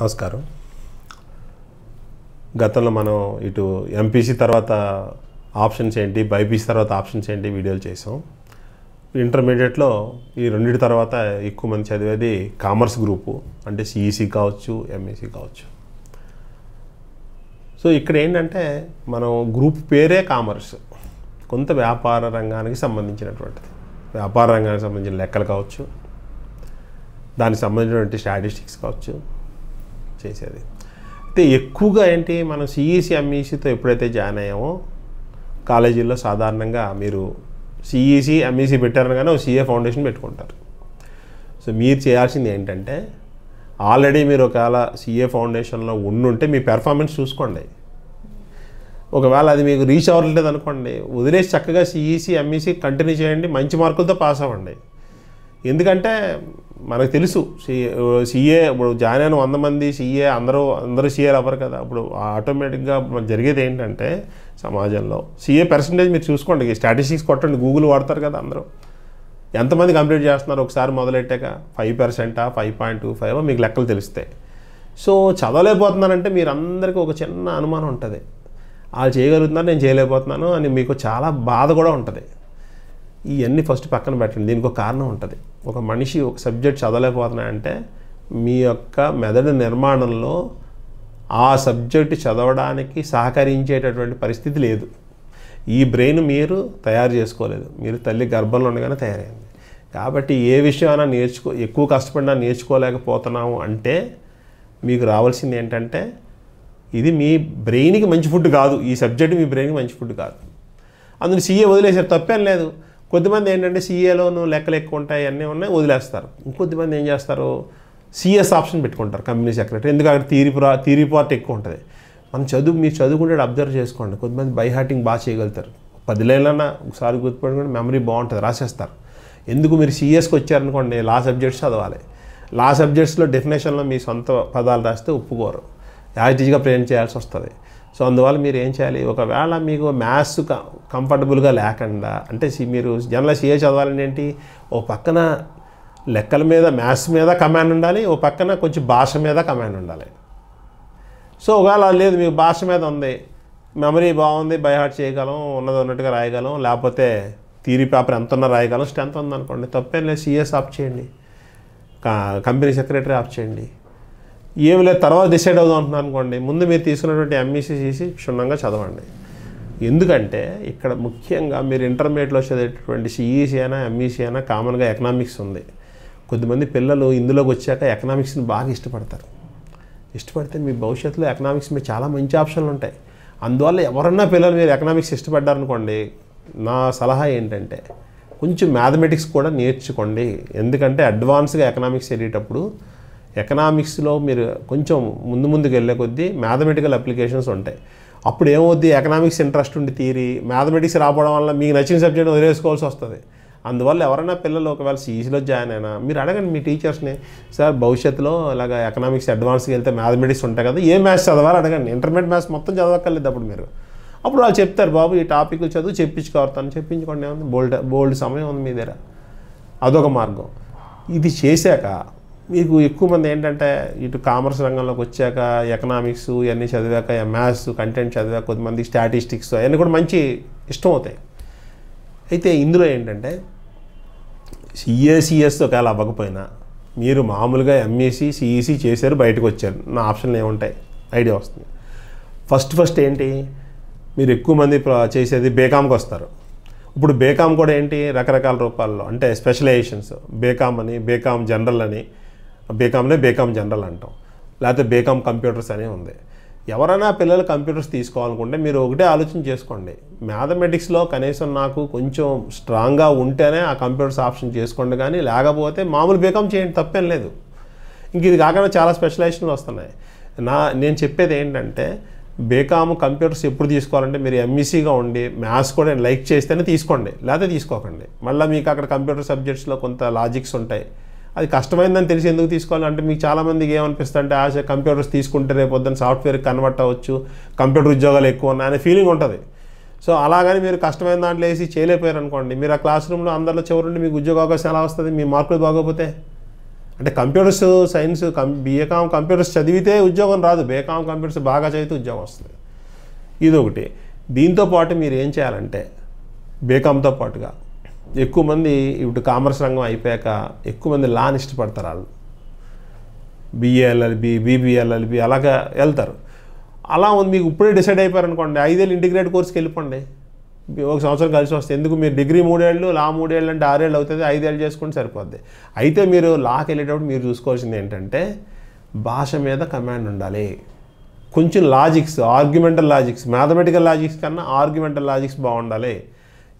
నమస్కారం గతంలో మనం ఇటు ఎంపీసీ తర్వాత ఆప్షన్స్ ఏంటి బైపీసీ తర్వాత ఆప్షన్స్ ఏంటి వీడియోలు చేసాం ఇంటర్మీడియట్లో ఈ రెండింటి తర్వాత ఎక్కువ మంది చదివేది కామర్స్ గ్రూపు అంటే సిఈసి e కావచ్చు ఎంఈసి e కావచ్చు సో ఇక్కడ ఏంటంటే మనం గ్రూప్ పేరే కామర్స్ కొంత వ్యాపార రంగానికి సంబంధించినటువంటిది వ్యాపార రంగానికి సంబంధించిన లెక్కలు కావచ్చు దానికి సంబంధించినటువంటి స్టాటిస్టిక్స్ కావచ్చు చేసేది అయితే ఎక్కువగా ఏంటి మనం సిఈసి ఎంఈసితో e e ఎప్పుడైతే జాయిన్ అయ్యామో కాలేజీల్లో సాధారణంగా మీరు సిఈసి e ఎంఈసి కానీ ఒక సిఏ ఫౌండేషన్ పెట్టుకుంటారు సో మీరు చేయాల్సింది ఏంటంటే ఆల్రెడీ మీరు ఒకవేళ సిఏ ఫౌండేషన్లో ఉండుంటే మీ పెర్ఫార్మెన్స్ చూసుకోండి ఒకవేళ అది మీకు రీచ్ అవ్వట్లేదు అనుకోండి వదిలేసి చక్కగా సిఈసి ఎంఈసి కంటిన్యూ చేయండి మంచి మార్కులతో పాస్ అవ్వండి ఎందుకంటే మనకు తెలుసు సీఏ ఇప్పుడు జాయిన్ అయిన వంద మంది సీఏ అందరూ అందరూ సీఏలు అవ్వరు కదా ఇప్పుడు ఆటోమేటిక్గా జరిగేది ఏంటంటే సమాజంలో సీఏ పర్సంటేజ్ మీరు చూసుకోండి స్టాటిస్టిక్స్ కొట్టండి గూగుల్ వాడతారు కదా అందరూ ఎంతమంది కంప్లీట్ చేస్తున్నారు ఒకసారి మొదలెట్టాక ఫైవ్ పర్సెంటా ఫైవ్ పాయింట్ టూ ఫైవ్ మీకు లెక్కలు తెలిస్తే సో చదవలేకపోతున్నారంటే మీరు అందరికీ ఒక చిన్న అనుమానం ఉంటుంది వాళ్ళు చేయగలుగుతున్నారు నేను చేయలేకపోతున్నాను అని మీకు చాలా బాధ కూడా ఉంటుంది ఇవన్నీ ఫస్ట్ పక్కన పెట్టండి దీనికి ఒక కారణం ఉంటుంది ఒక మనిషి ఒక సబ్జెక్ట్ చదవలేకపోతున్నాయంటే మీ యొక్క మెదడు నిర్మాణంలో ఆ సబ్జెక్ట్ చదవడానికి సహకరించేటటువంటి పరిస్థితి లేదు ఈ బ్రెయిన్ మీరు తయారు చేసుకోలేదు మీరు తల్లి గర్భంలో ఉండగానే తయారైంది కాబట్టి ఏ విషయమైనా నేర్చుకో ఎక్కువ కష్టపడినా నేర్చుకోలేకపోతున్నాము అంటే మీకు రావాల్సింది ఏంటంటే ఇది మీ బ్రెయిన్కి మంచి ఫుడ్ కాదు ఈ సబ్జెక్ట్ మీ బ్రెయిన్కి మంచి ఫుడ్ కాదు అందులో సీఏ వదిలేసారు తప్పేం లేదు కొద్దిమంది ఏంటంటే సీఏలోనూ లెక్కలు ఎక్కువ ఉంటాయి అన్నీ ఉన్నాయి వదిలేస్తారు ఇంకొద్దిమంది ఏం చేస్తారు సిఎస్ ఆప్షన్ పెట్టుకుంటారు కంపెనీ సెక్రటరీ ఎందుకు అక్కడ థీరీ తీరి పార్ట్ ఎక్కువ ఉంటుంది మనం చదువు మీరు చదువుకుంటే అబ్జర్వ్ చేసుకోండి కొద్దిమంది బై హార్టింగ్ బాగా చేయగలుగుతారు పదిలేళ్ళన్నా ఒకసారి గుర్తుపెట్టుకుంటే మెమరీ బాగుంటుంది రాసేస్తారు ఎందుకు మీరు సిఎస్కి వచ్చారనుకోండి లా సబ్జెక్ట్స్ చదవాలి లా సబ్జెక్ట్స్లో డెఫినేషన్లో మీ సొంత పదాలు రాస్తే ఒప్పుకోరు యాజ్ యాజిటీజ్గా ప్రజెంట్ చేయాల్సి వస్తుంది సో అందువల్ల మీరు ఏం చేయాలి ఒకవేళ మీకు మ్యాథ్స్ కంఫర్టబుల్గా లేకుండా అంటే మీరు జనరల్ సిఏ చదవాలని ఏంటి ఓ పక్కన లెక్కల మీద మ్యాథ్స్ మీద కమాండ్ ఉండాలి ఓ పక్కన కొంచెం భాష మీద కమాండ్ ఉండాలి సో ఒకవేళ లేదు మీకు భాష మీద ఉంది మెమరీ బాగుంది బైహార్ట్ చేయగలం ఉన్నది ఉన్నట్టుగా రాయగలం లేకపోతే థీరీ పేపర్ ఎంత ఉన్నా రాయగలం స్ట్రెంత్ ఉందనుకోండి తప్పేం లేదు సిఎస్ ఆఫ్ చేయండి కంపెనీ సెక్రటరీ ఆఫ్ చేయండి ఏమి లేదు తర్వాత డిసైడ్ అవుదాం అంటున్నాను అనుకోండి ముందు మీరు తీసుకున్నటువంటి ఎంఈసీ e చేసి క్షుణ్ణంగా చదవండి ఎందుకంటే ఇక్కడ ముఖ్యంగా మీరు ఇంటర్మీడియట్లో చదివేటటువంటి సిఈసీ e అయినా ఎంఈసీ e అయినా కామన్గా ఎకనామిక్స్ ఉంది కొద్దిమంది పిల్లలు ఇందులోకి వచ్చాక ఎకనామిక్స్ని బాగా ఇష్టపడతారు ఇష్టపడితే మీ భవిష్యత్తులో ఎకనామిక్స్ మీద చాలా మంచి ఆప్షన్లు ఉంటాయి అందువల్ల ఎవరన్నా పిల్లలు మీరు ఎకనామిక్స్ ఇష్టపడ్డారనుకోండి నా సలహా ఏంటంటే కొంచెం మ్యాథమెటిక్స్ కూడా నేర్చుకోండి ఎందుకంటే అడ్వాన్స్గా ఎకనామిక్స్ వెళ్ళేటప్పుడు ఎకనామిక్స్లో మీరు కొంచెం ముందు ముందుకు వెళ్ళే కొద్దీ మ్యాథమెటికల్ అప్లికేషన్స్ ఉంటాయి అప్పుడు ఏమవుద్ది ఎకనామిక్స్ ఇంట్రెస్ట్ ఉండి తీరి మ్యాథమెటిక్స్ రావడం వల్ల మీకు నచ్చిన సబ్జెక్ట్ వదిలేసుకోవాల్సి వస్తుంది అందువల్ల ఎవరైనా పిల్లలు ఒకవేళ సీజీలో జాయిన్ అయినా మీరు అడగండి మీ టీచర్స్ని సార్ భవిష్యత్తులో ఇలాగ ఎకనామిక్స్ అడ్వాన్స్కి వెళ్తే మ్యాథమెటిక్స్ ఉంటాయి కదా ఏ మ్యాథ్స్ చదవాలి అడగండి ఇంటర్మీడియట్ మ్యాథ్స్ మొత్తం చదవక్కర్లేదు అప్పుడు మీరు అప్పుడు వాళ్ళు చెప్తారు బాబు ఈ టాపిక్ చదువు తను చెప్పించుకోండి ఏముంది బోల్డ్ బోల్డ్ సమయం ఉంది మీ దగ్గర అదొక మార్గం ఇది చేశాక మీకు ఎక్కువ మంది ఏంటంటే ఇటు కామర్స్ రంగంలోకి వచ్చాక ఎకనామిక్స్ ఇవన్నీ చదివాక మ్యాథ్స్ కంటెంట్ చదివాక కొద్దిమంది స్టాటిస్టిక్స్ అవన్నీ కూడా మంచి ఇష్టం అవుతాయి అయితే ఇందులో ఏంటంటే సిఏసిఎస్ ఒకవేళ అవ్వకపోయినా మీరు మామూలుగా ఎంఏసి సిఈసి e చేశారు బయటకు వచ్చారు నా ఆప్షన్లు ఏముంటాయి ఐడియా వస్తుంది ఫస్ట్ ఫస్ట్ ఏంటి మీరు ఎక్కువ మంది చేసేది బేకామ్కి వస్తారు ఇప్పుడు బేకామ్ కూడా ఏంటి రకరకాల రూపాల్లో అంటే స్పెషలైజేషన్స్ బేకామ్ అని బేకామ్ జనరల్ అని బీకామ్నే బీకామ్ జనరల్ అంటాం లేకపోతే బీకామ్ కంప్యూటర్స్ అనే ఉంది ఎవరైనా పిల్లలు కంప్యూటర్స్ తీసుకోవాలనుకుంటే మీరు ఒకటే ఆలోచన చేసుకోండి మ్యాథమెటిక్స్లో కనీసం నాకు కొంచెం స్ట్రాంగ్గా ఉంటేనే ఆ కంప్యూటర్స్ ఆప్షన్ చేసుకోండి కానీ లేకపోతే మామూలు బీకామ్ చేయండి తప్పేం లేదు ఇంక ఇది కాకుండా చాలా స్పెషలైజేషన్లు వస్తున్నాయి నా నేను చెప్పేది ఏంటంటే బీకామ్ కంప్యూటర్స్ ఎప్పుడు తీసుకోవాలంటే మీరు ఎంఈసీగా e ఉండి మ్యాథ్స్ కూడా లైక్ చేస్తేనే తీసుకోండి లేకపోతే తీసుకోకండి మళ్ళీ మీకు అక్కడ కంప్యూటర్ సబ్జెక్ట్స్లో కొంత లాజిక్స్ ఉంటాయి అది కష్టమైందని తెలిసి ఎందుకు తీసుకోవాలంటే మీకు చాలామందికి ఏమనిపిస్తుంది అంటే ఆశ కంప్యూటర్స్ తీసుకుంటే రేపు వద్దని సాఫ్ట్వేర్ కన్వర్ట్ అవ్వచ్చు కంప్యూటర్ ఉద్యోగాలు ఎక్కువ ఉన్నాయి అనే ఫీలింగ్ ఉంటుంది సో అలాగని మీరు కష్టమైన దాంట్లో వేసి చేయలేకపోయారు అనుకోండి మీరు ఆ క్లాస్ రూమ్లో అందరిలో చివరుండి మీకు ఉద్యోగ అవకాశం ఎలా వస్తుంది మీ మార్కులు బాగోపోతే అంటే computers science cum BCom computers చదివితే ఉద్యోగం రాదు బీఏకామ్ కంప్యూటర్స్ బాగా చదివితే ఉద్యోగం వస్తుంది ఇదొకటి దీంతో పాటు మీరు ఏం చేయాలంటే బీకామ్తో పాటుగా ఎక్కువ మంది ఇప్పుడు కామర్స్ రంగం అయిపోయాక ఎక్కువ మంది లాని ఇష్టపడతారు వాళ్ళు బిఏఎల్ఎల్బి బీబీఎల్ఎల్బి అలాగా వెళ్తారు అలా ఉంది మీకు ఇప్పుడే డిసైడ్ అయిపోయారు అనుకోండి ఐదేళ్ళు ఇంటిగ్రేట్ కోర్స్కి వెళ్ళిపోండి ఒక సంవత్సరం కలిసి వస్తే ఎందుకు మీరు డిగ్రీ మూడేళ్ళు లా మూడేళ్ళు అంటే ఆరేళ్ళు అవుతుంది ఐదేళ్ళు చేసుకుంటే సరిపోద్ది అయితే మీరు లాకి వెళ్ళేటప్పుడు మీరు చూసుకోవాల్సింది ఏంటంటే భాష మీద కమాండ్ ఉండాలి కొంచెం logics argumental logics mathematical logics కన్నా ఆర్గ్యుమెంటల్ లాజిక్స్ బాగుండాలి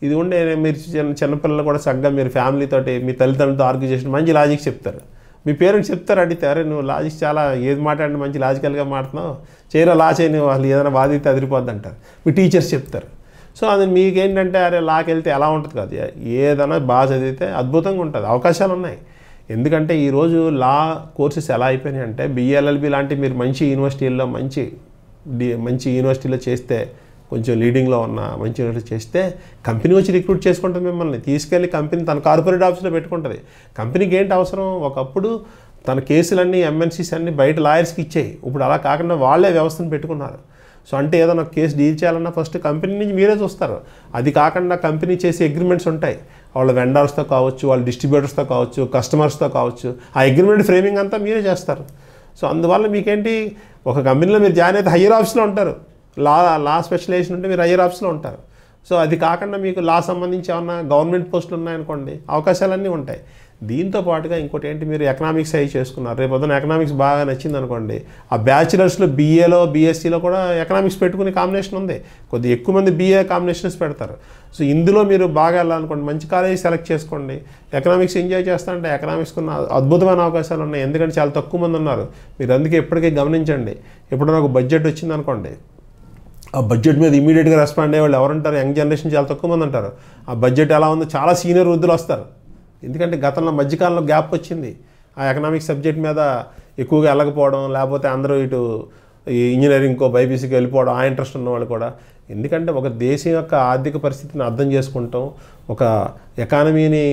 ఇది ఉండే మీరు చిన్న చిన్నపిల్లలు కూడా చక్కగా మీరు ఫ్యామిలీతోటి మీ తల్లిదండ్రులతో ఆర్గ్యూ చేసిన మంచి లాజిక్ చెప్తారు మీ పేరెంట్స్ చెప్తారు అడిగితే అరే నువ్వు లాజిక్ చాలా ఏది మాట్లాడినా మంచి లాజికల్గా మాట్లాడుతున్నావు చేయరా లా చేయని వాళ్ళు ఏదైనా బాధితే అదిరిపోద్ది అంటారు మీ టీచర్స్ చెప్తారు సో అది మీకేంటంటే అరే లాకి వెళ్తే ఎలా ఉంటుంది కాదు ఏదైనా బాగా చదివితే అద్భుతంగా ఉంటుంది అవకాశాలు ఉన్నాయి ఎందుకంటే ఈరోజు లా కోర్సెస్ ఎలా అయిపోయినాయి అంటే బిఎల్ఎల్బి లాంటి మీరు మంచి యూనివర్సిటీల్లో మంచి మంచి యూనివర్సిటీలో చేస్తే కొంచెం లీడింగ్లో ఉన్న మంచి చేస్తే కంపెనీ వచ్చి రిక్రూట్ చేసుకుంటుంది మిమ్మల్ని తీసుకెళ్ళి కంపెనీ తన కార్పొరేట్ ఆఫీస్లో పెట్టుకుంటుంది కంపెనీకి ఏంటి అవసరం ఒకప్పుడు తన కేసులన్నీ ఎంఎన్సీస్ అన్నీ బయట లాయర్స్కి ఇచ్చాయి ఇప్పుడు అలా కాకుండా వాళ్ళే వ్యవస్థను పెట్టుకున్నారు సో అంటే ఏదైనా కేసు డీల్ చేయాలన్నా ఫస్ట్ కంపెనీ నుంచి మీరే చూస్తారు అది కాకుండా కంపెనీ చేసే అగ్రిమెంట్స్ ఉంటాయి వాళ్ళ వెండర్స్తో కావచ్చు వాళ్ళ డిస్ట్రిబ్యూటర్స్తో కావచ్చు కస్టమర్స్తో కావచ్చు ఆ అగ్రిమెంట్ ఫ్రేమింగ్ అంతా మీరే చేస్తారు సో అందువల్ల మీకేంటి ఒక కంపెనీలో మీరు జాయిన్ అయితే హయ్యర్ ఆఫీస్లో ఉంటారు లా లా స్పెషలైజేషన్ ఉంటే మీరు హయ్యర్ ఆఫీస్లో ఉంటారు సో అది కాకుండా మీకు లా సంబంధించి ఏమన్నా గవర్నమెంట్ పోస్టులు ఉన్నాయనుకోండి అవకాశాలన్నీ ఉంటాయి దీంతో పాటుగా ఇంకోటి ఏంటి మీరు ఎకనామిక్స్ అవి చేసుకున్నారు రేపు పొద్దున ఎకనామిక్స్ బాగా నచ్చింది అనుకోండి ఆ బ్యాచిలర్స్లో బీఏలో బీఎస్సీలో కూడా ఎకనామిక్స్ పెట్టుకునే కాంబినేషన్ ఉంది కొద్ది ఎక్కువ మంది బీఏ కాంబినేషన్స్ పెడతారు సో ఇందులో మీరు బాగా వెళ్ళాలనుకోండి మంచి కాలేజీ సెలెక్ట్ చేసుకోండి ఎకనామిక్స్ ఎంజాయ్ చేస్తారంటే ఎకనామిక్స్ ఉన్న అద్భుతమైన అవకాశాలు ఉన్నాయి ఎందుకంటే చాలా తక్కువ మంది ఉన్నారు మీరు అందుకే ఇప్పటికే గమనించండి ఎప్పుడైనా ఒక బడ్జెట్ వచ్చింది అనుకోండి ఆ బడ్జెట్ మీద ఇమీడియట్గా రెస్పాండ్ అయ్యే వాళ్ళు ఎవరంటారు యంగ్ జనరేషన్ చాలా తక్కువ మంది అంటారు ఆ బడ్జెట్ ఎలా ఉందో చాలా సీనియర్ వృద్ధులు వస్తారు ఎందుకంటే గతంలో మధ్యకాలంలో గ్యాప్ వచ్చింది ఆ ఎకనామిక్ సబ్జెక్ట్ మీద ఎక్కువగా వెళ్ళకపోవడం లేకపోతే అందరూ ఇటు ఈ ఇంజనీరింగ్కో బైపీసీకి వెళ్ళిపోవడం ఆ ఇంట్రెస్ట్ ఉన్నవాళ్ళు కూడా ఎందుకంటే ఒక దేశం యొక్క ఆర్థిక పరిస్థితిని అర్థం చేసుకుంటాం ఒక ఎకానమీని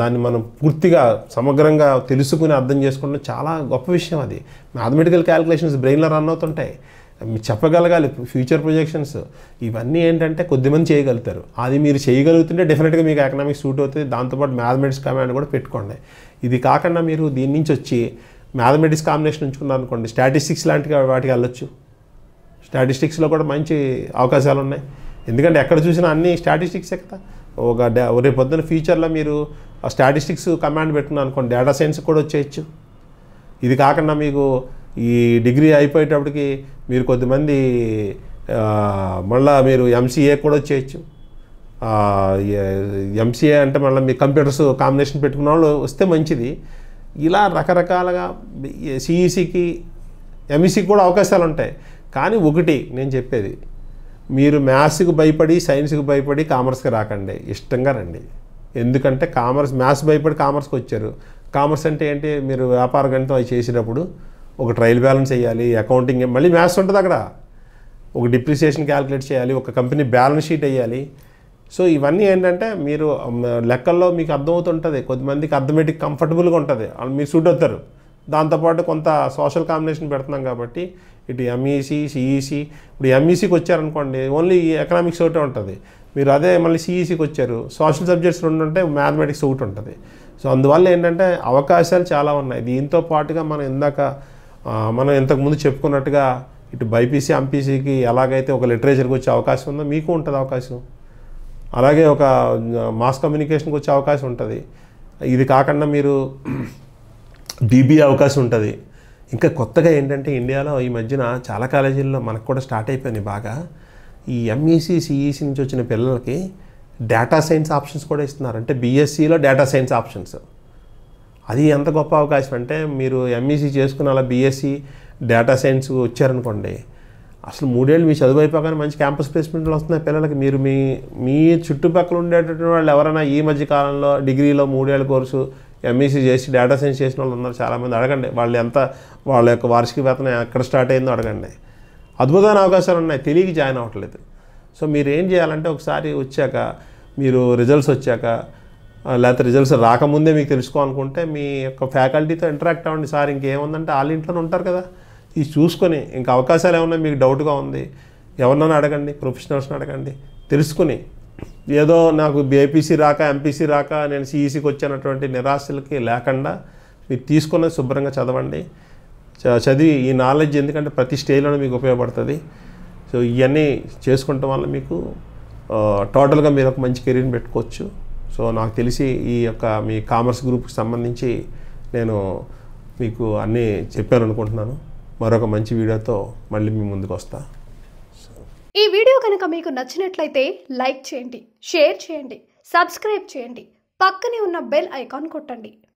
దాన్ని మనం పూర్తిగా సమగ్రంగా తెలుసుకుని అర్థం చేసుకుంటాం చాలా గొప్ప విషయం అది మ్యాథమెటికల్ క్యాలిక్యులేషన్స్ బ్రెయిన్లో రన్ అవుతుంటాయి మీరు చెప్పగలగాలి ఫ్యూచర్ ప్రొజెక్షన్స్ ఇవన్నీ ఏంటంటే కొద్దిమంది చేయగలుగుతారు అది మీరు చేయగలుగుతుంటే డెఫినెట్గా మీకు ఎకనామిక్స్ సూట్ అవుతుంది దాంతోపాటు మ్యాథమెటిక్స్ కమాండ్ కూడా పెట్టుకోండి ఇది కాకుండా మీరు దీని నుంచి వచ్చి మ్యాథమెటిక్స్ కాంబినేషన్ ఉంచుకున్నారు అనుకోండి స్టాటిస్టిక్స్ లాంటి వాటికి వెళ్ళొచ్చు స్టాటిస్టిక్స్లో కూడా మంచి అవకాశాలు ఉన్నాయి ఎందుకంటే ఎక్కడ చూసినా అన్ని స్టాటిస్టిక్సే కదా ఒక రేపు పొద్దున్న ఫ్యూచర్లో మీరు స్టాటిస్టిక్స్ కమాండ్ పెట్టుకున్నారు అనుకోండి డేటా సైన్స్ కూడా వచ్చేయచ్చు ఇది కాకుండా మీకు ఈ డిగ్రీ అయిపోయేటప్పటికి మీరు కొద్దిమంది మళ్ళీ మీరు ఎంసీఏ కూడా చేయొచ్చు ఎంసీఏ అంటే మళ్ళీ మీ కంప్యూటర్స్ కాంబినేషన్ పెట్టుకున్న వాళ్ళు వస్తే మంచిది ఇలా రకరకాలుగా సిఈసికి e ఎంఈసికి e కూడా అవకాశాలు ఉంటాయి కానీ ఒకటి నేను చెప్పేది మీరు మ్యాథ్స్కి భయపడి సైన్స్కి భయపడి కామర్స్కి రాకండి ఇష్టంగా రండి ఎందుకంటే కామర్స్ మ్యాథ్స్ భయపడి కామర్స్కి వచ్చారు కామర్స్ అంటే ఏంటి మీరు వ్యాపార గణితం అవి చేసినప్పుడు ఒక ట్రయల్ బ్యాలెన్స్ వేయాలి అకౌంటింగ్ మళ్ళీ మ్యాథ్స్ ఉంటుంది అక్కడ ఒక డిప్రిసియేషన్ క్యాలిక్యులేట్ చేయాలి ఒక కంపెనీ బ్యాలెన్స్ షీట్ వేయాలి సో ఇవన్నీ ఏంటంటే మీరు లెక్కల్లో మీకు అర్థమవుతుంటుంది కొద్దిమందికి అర్థమేటిక్ కంఫర్టబుల్గా ఉంటుంది మీరు సూట్ అవుతారు దాంతోపాటు కొంత సోషల్ కాంబినేషన్ పెడుతున్నాం కాబట్టి ఇటు ఎంఈసీ సిఈసి e e ఇప్పుడు ఎంఈసీకి e వచ్చారనుకోండి ఓన్లీ ఎకనామిక్స్ ఒకటే ఉంటుంది మీరు అదే మళ్ళీ సిఈసీకి వచ్చారు సోషల్ సబ్జెక్ట్స్ రెండు ఉంటే మ్యాథమెటిక్స్ ఒకటి ఉంటుంది సో అందువల్ల ఏంటంటే అవకాశాలు చాలా ఉన్నాయి దీంతో పాటుగా మనం ఇందాక మనం ఇంతకుముందు చెప్పుకున్నట్టుగా ఇటు బైపీసీ ఎంపీసీకి ఎలాగైతే ఒక లిటరేచర్కి వచ్చే అవకాశం ఉందో మీకు ఉంటుంది అవకాశం అలాగే ఒక మాస్ కమ్యూనికేషన్కి వచ్చే అవకాశం ఉంటుంది ఇది కాకుండా మీరు డీబీ అవకాశం ఉంటుంది ఇంకా కొత్తగా ఏంటంటే ఇండియాలో ఈ మధ్యన చాలా కాలేజీల్లో మనకు కూడా స్టార్ట్ అయిపోయినాయి బాగా ఈ ఎంఈసీ సిఈసి నుంచి వచ్చిన పిల్లలకి డేటా సైన్స్ ఆప్షన్స్ కూడా ఇస్తున్నారు అంటే బీఎస్సీలో డేటా సైన్స్ ఆప్షన్స్ అది ఎంత గొప్ప అవకాశం అంటే మీరు ఎంఈసీ చేసుకుని అలా బీఎస్సీ డేటా సైన్స్ వచ్చారనుకోండి అసలు మూడేళ్ళు మీ చదువు అయిపోగానే మంచి క్యాంపస్ ప్లేస్మెంట్లు వస్తున్నాయి పిల్లలకి మీరు మీ మీ చుట్టుపక్కల ఉండేటటువంటి వాళ్ళు ఎవరైనా ఈ మధ్య కాలంలో డిగ్రీలో మూడేళ్ళ కోర్సు ఎంఈసీ e చేసి డేటా సైన్స్ చేసిన వాళ్ళు ఉన్నారు చాలామంది అడగండి వాళ్ళు ఎంత వాళ్ళ యొక్క వార్షిక వేతనం ఎక్కడ స్టార్ట్ అయిందో అడగండి అద్భుతమైన అవకాశాలు ఉన్నాయి తెలియక జాయిన్ అవ్వట్లేదు సో మీరు ఏం చేయాలంటే ఒకసారి వచ్చాక మీరు రిజల్ట్స్ వచ్చాక లేకపోతే రిజల్ట్స్ రాకముందే మీకు తెలుసుకోవాలనుకుంటే మీ యొక్క ఫ్యాకల్టీతో ఇంటరాక్ట్ అవ్వండి సార్ ఇంకేముందంటే వాళ్ళ ఇంట్లోనే ఉంటారు కదా ఇది చూసుకొని ఇంకా అవకాశాలు ఏమన్నా మీకు డౌట్గా ఉంది ఎవరినైనా అడగండి ప్రొఫెషనల్స్ని అడగండి తెలుసుకుని ఏదో నాకు బీఏపీసీ రాక ఎంపీసీ రాక నేను సిఈసీకి e వచ్చినటువంటి నిరాశలకి లేకుండా మీరు తీసుకున్నది శుభ్రంగా చదవండి చదివి ఈ నాలెడ్జ్ ఎందుకంటే ప్రతి స్టేజ్లోనే మీకు ఉపయోగపడుతుంది సో ఇవన్నీ చేసుకుంటాం వల్ల మీకు టోటల్గా మీరు ఒక మంచి కెరీర్ని పెట్టుకోవచ్చు సో నాకు తెలిసి ఈ యొక్క మీ కామర్స్ గ్రూప్కి సంబంధించి నేను మీకు అన్నీ చెప్పాను అనుకుంటున్నాను మరొక మంచి వీడియోతో మళ్ళీ మీ ముందుకు వస్తా ఈ వీడియో కనుక మీకు నచ్చినట్లయితే లైక్ చేయండి షేర్ చేయండి సబ్స్క్రైబ్ చేయండి పక్కనే ఉన్న బెల్ ఐకాన్ కొట్టండి